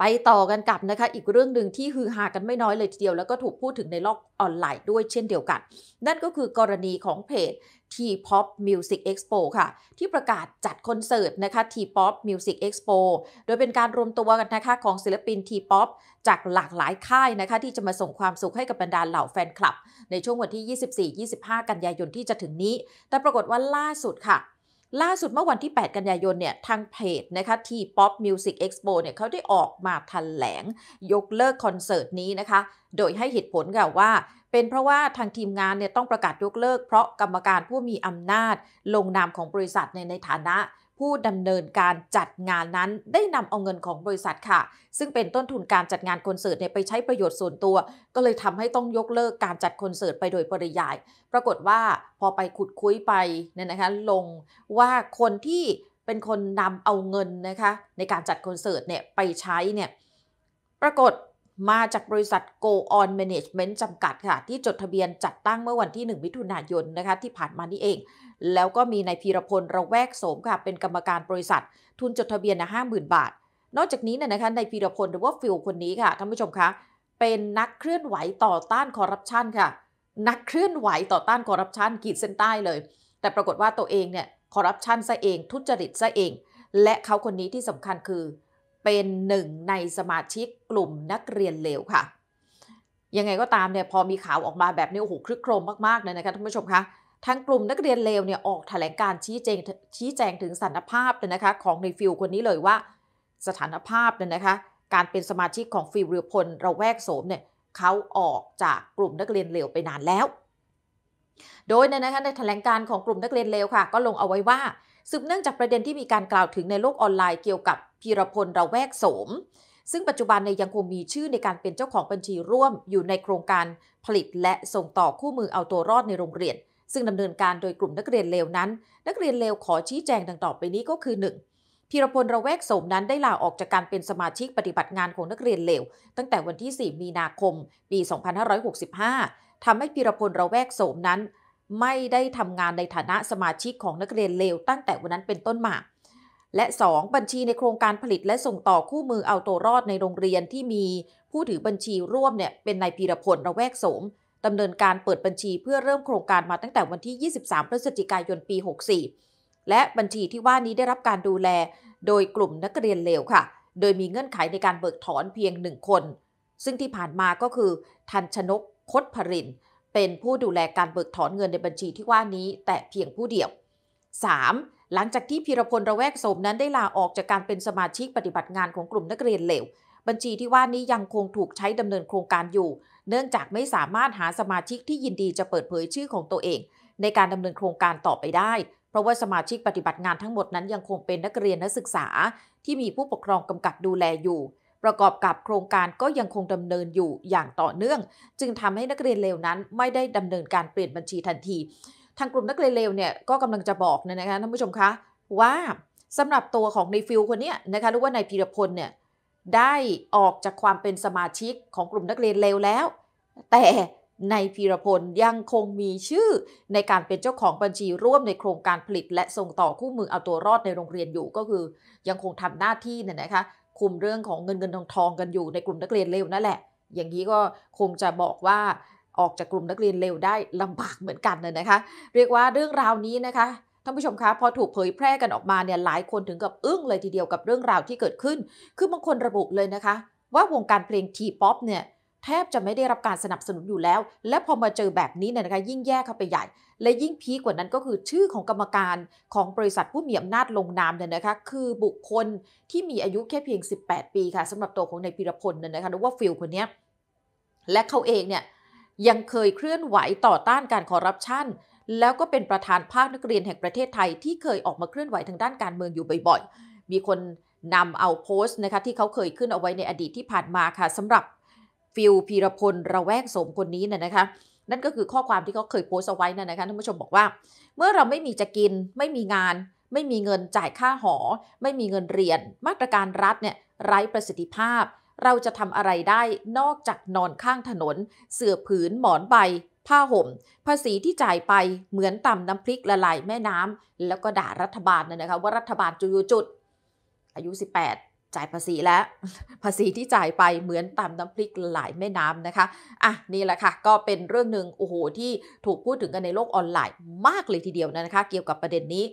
ไปต่อกันกับนะคะอีกเรื่องหนึ่งที่ฮือฮากันไม่น้อยเลยทีเดียวแล้วก็ถูกพูดถึงในโลกออนไลน์ด้วยเช่นเดียวกัน นั่นก็คือกรณีของเพจ T-POP Music Expo ค่ะ ที่ประกาศจัดคอนเสิร์ตนะคะ T-POP Music Expo โดยเป็นการรวมตัวกันนะคะของศิลปิน T-POP จากหลากหลายค่ายนะคะ ที่จะมาส่งความสุขให้กับบรรดาเหล่าแฟนคลับ ในช่วงวันที่ 24-25 กันยายนที่จะถึงนี้ แต่ปรากฏว่าล่าสุดค่ะล่าสุดเมื่อวันที่ 8 กันยายนเนี่ยทางเพจนะคะที่ Pop Music Expo เนี่ยเขาได้ออกมาทันแหลงยกเลิกคอนเสิร์ตนี้นะคะ โดยให้เหตุผลกับว่า เป็นเพราะว่าทางทีมงานเนี่ยต้องประกาศยกเลิกเพราะกรรมการผู้มีอำนาจลงนามของบริษัทในในฐานะผู้ดำเนินการจัดงานนั้นได้นำเอาเงินของบริษัทค่ะ ซึ่งเป็นต้นทุนการจัดงานคอนเสิร์ตเนี่ยไปใช้ประโยชน์ส่วนตัว ก็เลยทำให้ต้องยกเลิกการจัดคอนเสิร์ตไปโดยปริยายปรากฏว่าพอไปขุดคุยไปเนี่ยนะคะลงว่าคนที่เป็นคนนำเอาเงินนะคะในการจัดคอนเสิร์ตเนี่ยไปใช้เนี่ยปรากฏมาจากบริษัท Go On Management จำกัดค่ะที่จดทะเบียนจัดตั้งเมื่อวันที่ 1 มิถุนายนนะคะที่ผ่านมานี่เอง แล้วก็มีนายพีรพลระแวกโสมค่ะ เป็นกรรมการบริษัท ทุนจดทะเบียนนะห้าหมื่นบาท นอกจากนี้เนี่ยนะคะนายพีรพลหรือว่าฟิลคนนี้ค่ะท่านผู้ชมคะเป็นนักเคลื่อนไหวต่อต้านคอร์รัปชันค่ะ นักเคลื่อนไหวต่อต้านคอร์รัปชันกีดเส้นใต้เลย แต่ปรากฏว่าตัวเองเนี่ยคอร์รัปชันซะเองทุจริตซะเอง และเขาคนนี้ที่สำคัญคือเป็นหนึ่งในสมาชิกกลุ่มนักเรียนเลวค่ะยังไงก็ตามเนี่ยพอมีข่าวออกมาแบบนี้โอ้โหคลึกโครมมากๆเลยนะคะท่านผู้ชมคะทางกลุ่มนักเรียนเลวเนี่ยออกแถลงการชี้แจงชี้แจงถึงสถานภาพเลยนะคะของในฟิลคนนี้เลยว่า สถานภาพเนี่ยนะคะการเป็นสมาชิกของฟิลเรือพลเราแวกโสมเนี่ยเขาออกจากกลุ่มนักเรียนเลวไปนานแล้วโดยในนะคะในแถลงการของกลุ่มนักเรียนเลวค่ะ ก็ลงเอาไว้ว่าสืบเนื่องจากประเด็นที่มีการกล่าวถึงในโลกออนไลน์เกี่ยวกับพีรพลระแวกโสม ซึ่งปัจจุบันในยังคงมีชื่อในการเป็นเจ้าของบัญชีร่วม อยู่ในโครงการผลิตและส่งต่อคู่มือเอาตัวรอดในโรงเรียน ซึ่งดำเนินการโดยกลุ่มนักเรียนเลวนั้น นักเรียนเลวขอชี้แจงดังต่อไปนี้ก็คือ 1. พีรพลระแวกโสมนั้นได้ลาออกจากการเป็นสมาชิกปฏิบัติงานของนักเรียนเลวตั้งแต่วันที่ 4 มีนาคม ปี 2565 ทำให้พีรพลระแวกโสมนั้นไม่ได้ทำงานในฐานะสมาชิกของนักเรียนเลว ตั้งแต่วันนั้นเป็นต้นมา และ 2. บัญชีในโครงการผลิต และส่งต่อคู่มือเอาตัวรอดในโรงเรียนที่มี ผู้ถือบัญชีร่วมเนี่ยเป็นนายพีรพลระแวกสมดำเนินการเปิดบัญชีเพื่อเริ่มโครงการมาตั้งแต่วันที่ 23พฤศจิกายนปี 64 และบัญชีที่ว่านี้ได้รับการดูแล โดยกลุ่มนักเรียนเลวค่ะ โดยมีเงื่อนไขในการเบิกถอนเพียงหนึ่งคนซึ่งที่ผ่านมาก็คือทันชนกคดผรินเป็นผู้ดูแลการเบิกถอนเงินในบัญชีที่ว่านี้ แต่เพียงผู้เดียว 3. หลังจากที่พีรพลระแวกโสมนั้นได้ลาออกจากการเป็นสมาชิกปฏิบัติงานของกลุ่มนักเรียนเหลว บัญชีที่ว่านี้ยังคงถูกใช้ดำเนินโครงการอยู่ เนื่องจากไม่สามารถหาสมาชิกที่ยินดีจะเปิดเผยชื่อของตัวเอง ในการดำเนินโครงการต่อไปได้ เพราะว่าสมาชิกปฏิบัติงานทั้งหมดนั้นยังคงเป็นนักเรียนนักศึกษา ที่มีผู้ปกครองกำกับดูแลอยู่ประกอบกับโครงการก็ยังคงดำเนินอยู่อย่างต่อเนื่อง จึงทำให้นักเรียนเลวนั้น ไม่ได้ดำเนินการเปลี่ยนบัญชีทันที ทางกลุ่มนักเรียนเลวเนี่ยก็กำลังจะบอกนนะคะท่านผู้ชมคะ ว่าสำหรับตัวของในฟิลคนนี้นะคะหรือว่านายพีรพลเนี่ยได้ออกจากความเป็นสมาชิกของกลุ่มนักเรียนเลวแล้ว แต่นายพีรพลยังคงมีชื่อในการเป็นเจ้าของบัญชีร่วมในโครงการผลิต และส่งต่อคู่มือเอาตัวรอดในโรงเรียนอยู่ ก็คือยังคงทำหน้าที่เนี่ยนะคะคุมเรื่องของเงินเงินทองทองกันอยู่ในกลุ่มนักเรียนเร็วนั่นแหละ อย่างนี้ก็คงจะบอกว่าออกจากกลุ่มนักเรียนเร็วได้ลำบากเหมือนกันเนะคะ เรียกว่าเรื่องราวนี้นะคะ ท่านผู้ชมคะพอถูกเผยแพร่กันออกมาเนี่ยหลายคนถึงกับอึ้งเลยทีเดียวกับเรื่องราวที่เกิดขึ้น คือบางคนระบุเลยนะคะ ว่าวงการเพลงทีป๊อปเนี่ยแทบจะไม่ได้รับการสนับสนุนอยู่แล้ว และพอมาเจอแบบนี้เนี่ยนะคะยิ่งแย่เข้าไปใหญ่ และยิ่งพีกว่านั้นก็คือชื่อของกรรมการของบริษัทผู้มีอำนาจลงนามเนี่ยนะคะคือบุคคลที่มีอายุแค่เพียง 18 ปีค่ะสำหรับตัวของนายพิรพลเนี่ยนะคะหรือว่าฟิลคนนี้และเขาเองเนี่ยยังเคยเคลื่อนไหวต่อต้านการคอร์รัปชันแล้วก็เป็นประธานภาคนักเรียนแห่งประเทศไทย ที่เคยออกมาเคลื่อนไหวทางด้านการเมืองอยู่บ่อยๆมีคนนำเอาโพสต์นะคะที่เขาเคยขึ้นเอาไว้ในอดีตที่ผ่านมาค่ะสำหรับฟิลพีรพลระแวกสมคนนี้น่ะนะคะนั่นก็คือข้อความที่เขาเคยโพสต์เอาไว้นะคะท่านผู้ชมบอกว่าเมื่อเราไม่มีจะกินไม่มีงาน ไม่มีเงินจ่ายค่าหอ ไม่มีเงินเรียน มาตรการรัฐเนี่ยไร้ประสิทธิภาพ เราจะทำอะไรได้นอกจากนอนข้างถนน เสื่อผืนหมอนใบผ้าห่ม ภาษีที่จ่ายไปเหมือนต่ำน้ำพริกละลายแม่น้ำแล้วก็ด่ารัฐบาลน่นะคะว่ารัฐบาลจุยจุดอายุ 18จ่ายภาษีแล้วภาษีที่จ่ายไปเหมือนตามน้ำพริกหลายแม่น้ำนะคะ อ่ะนี่แหละค่ะก็เป็นเรื่องหนึ่งโอ้โหที่ถูกพูดถึงกันในโลกออนไลน์มากเลยทีเดียวนะคะเกี่ยวกับประเด็นนี้